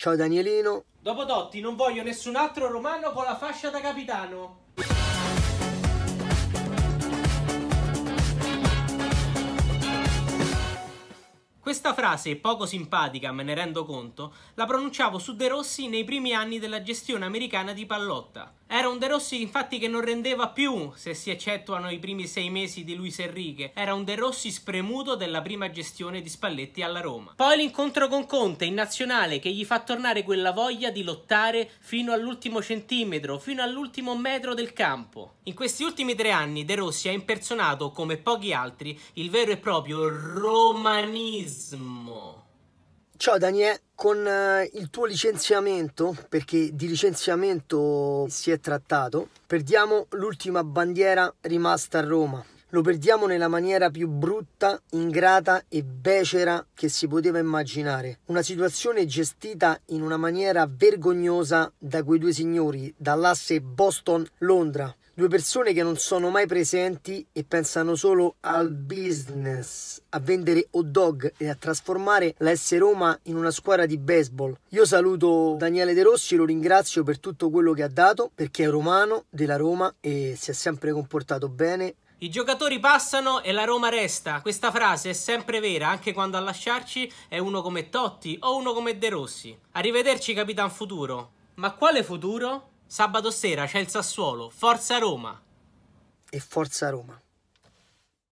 Ciao Danielino. Dopo Totti non voglio nessun altro romano con la fascia da capitano. Questa frase, poco simpatica, me ne rendo conto, la pronunciavo su De Rossi nei primi anni della gestione americana di Pallotta. Era un De Rossi infatti che non rendeva più, se si eccettuano i primi sei mesi di Luis Enrique, era un De Rossi spremuto della prima gestione di Spalletti alla Roma. Poi l'incontro con Conte in nazionale che gli fa tornare quella voglia di lottare fino all'ultimo centimetro, fino all'ultimo metro del campo. In questi ultimi tre anni De Rossi ha impersonato, come pochi altri, il vero e proprio romanismo Benissimo. Ciao Daniele, con eh, il tuo licenziamento, perché di licenziamento si è trattato, perdiamo l'ultima bandiera rimasta a Roma. Lo perdiamo nella maniera più brutta, ingrata e becera che si poteva immaginare. Una situazione gestita in una maniera vergognosa da quei due signori, dall'asse Boston-Londra. Due persone che non sono mai presenti e pensano solo al business, a vendere hot dog e a trasformare la S Roma in una squadra di baseball. Io saluto Daniele De Rossi, lo ringrazio per tutto quello che ha dato, perché è romano della Roma e si è sempre comportato bene. I giocatori passano e la Roma resta. Questa frase è sempre vera, anche quando a lasciarci è uno come Totti o uno come De Rossi. Arrivederci, Capitan Futuro. Ma quale futuro? Sabato sera c'è il Sassuolo. Forza Roma! E forza Roma!